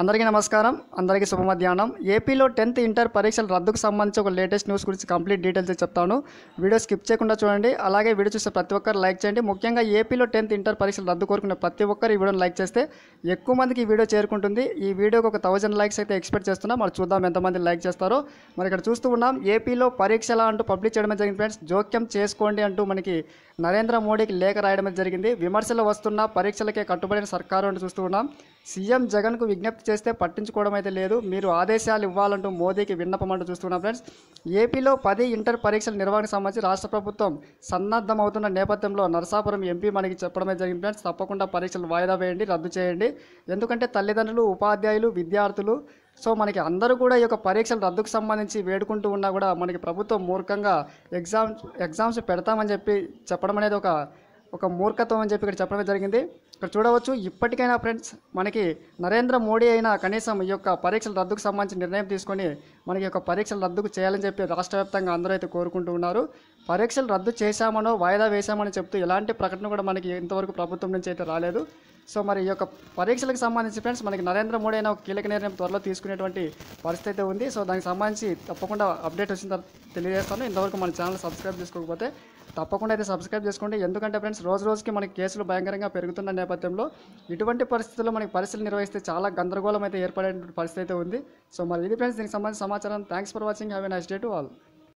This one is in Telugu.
అందరికీ నమస్కారం అందరికీ శుభ మధ్యాహ్నం ఏపీలో టెన్త్ ఇంటర్ పరీక్షల రద్దుకు సంబంధించి ఒక లేటెస్ట్ న్యూస్ గురించి కంప్లీట్ డీటెయిల్స్ చెప్తాను వీడియో స్కిప్ చేయకుండా చూడండి అలాగే వీడియో చూస్తే ప్రతి ఒక్కరు లైక్ చేయండి ముఖ్యంగా ఏపీలో టెన్త్ ఇంటర్ పరీక్షలు రద్దు కోరుకున్న ప్రతి ఒక్కరు ఈ వీడియోని లైక్ చేస్తే ఎక్కువ మందికి ఈ వీడియో చేరుకుంటుంది ఈ వీడియోకి ఒక థౌజండ్ లైక్స్ అయితే ఎక్స్పెక్ట్ చేస్తున్నాం మరి చూద్దాం ఎంతమంది లైక్ చేస్తారో మరి ఇక్కడ చూస్తూ ఉన్నాం ఏపీలో పరీక్షల అంటూ పబ్లిష్ చేయడం జరిగింది ఫ్రెండ్స్ జోక్యం చేసుకోండి అంటూ మనకి నరేంద్ర మోడీకి లేఖ రాయడం జరిగింది విమర్శలు వస్తున్న పరీక్షలకే కట్టుబడిన సర్కారు అంటూ చూస్తూ ఉన్నాం సీఎం జగన్కు విజ్ఞప్తి చేస్తే పట్టించుకోవడం అయితే లేదు మీరు ఆదేశాలు ఇవ్వాలంటూ మోదీకి విన్నపం అంటూ చూస్తున్నాం ఫ్రెండ్స్ ఏపీలో పది ఇంటర్ పరీక్షల నిర్వహణకు సంబంధించి రాష్ట్ర ప్రభుత్వం సన్నద్ధమవుతున్న నేపథ్యంలో నరసాపురం ఎంపీ మనకి చెప్పడమే జరిగింది ఫ్రెండ్స్ తప్పకుండా పరీక్షలు వాయిదా వేయండి రద్దు చేయండి ఎందుకంటే తల్లిదండ్రులు ఉపాధ్యాయులు విద్యార్థులు సో మనకి అందరూ కూడా ఈ యొక్క పరీక్షలు రద్దుకు సంబంధించి వేడుకుంటూ ఉన్నా కూడా మనకి ప్రభుత్వం మూర్ఖంగా ఎగ్జామ్స్ ఎగ్జామ్స్ పెడతామని చెప్పి చెప్పడం అనేది ఒక ఒక మూర్ఖత్వం అని చెప్పి ఇక్కడ చెప్పడమే జరిగింది ఇక్కడ చూడవచ్చు ఇప్పటికైనా ఫ్రెండ్స్ మనకి నరేంద్ర మోడీ అయినా కనీసం ఈ యొక్క పరీక్షల రద్దుకు సంబంధించి నిర్ణయం తీసుకొని మనకి యొక్క పరీక్షలు రద్దుకు చేయాలని చెప్పి రాష్ట్ర వ్యాప్తంగా అందరూ అయితే కోరుకుంటూ ఉన్నారు పరీక్షలు రద్దు చేశామనో వాయిదా వేశామని చెప్తూ ఎలాంటి ప్రకటన కూడా మనకి ఇంతవరకు ప్రభుత్వం నుంచి అయితే రాలేదు సో మరి ఈ యొక్క పరీక్షలకు సంబంధించి ఫ్రెండ్స్ మనకి నరేంద్ర మోడీ అయిన ఒక కీలక నిర్ణయం త్వరలో తీసుకునేటువంటి పరిస్థితి ఉంది సో దానికి సంబంధించి తప్పకుండా అప్డేట్ వచ్చిన తర్వాత తెలియజేస్తాను ఇంతవరకు మన ఛానల్ సబ్స్క్రైబ్ చేసుకోకపోతే తప్పకుండా అయితే సబ్స్క్రైబ్ చేసుకోండి ఎందుకంటే ఫ్రెండ్స్ రోజు రోజుకి మనకి కేసులు భయంకరంగా పెరుగుతున్న నేపథ్యంలో ఇటువంటి పరిస్థితుల్లో మనకి పరిస్థితులు నిర్వహిస్తే చాలా గందరగోళం అయితే ఏర్పడే పరిస్థితి అయితే ఉంది సో మరి ఇది ఫ్రెండ్స్ దీనికి సంబంధించిన సమాచారం thanks for watching have a nice day to all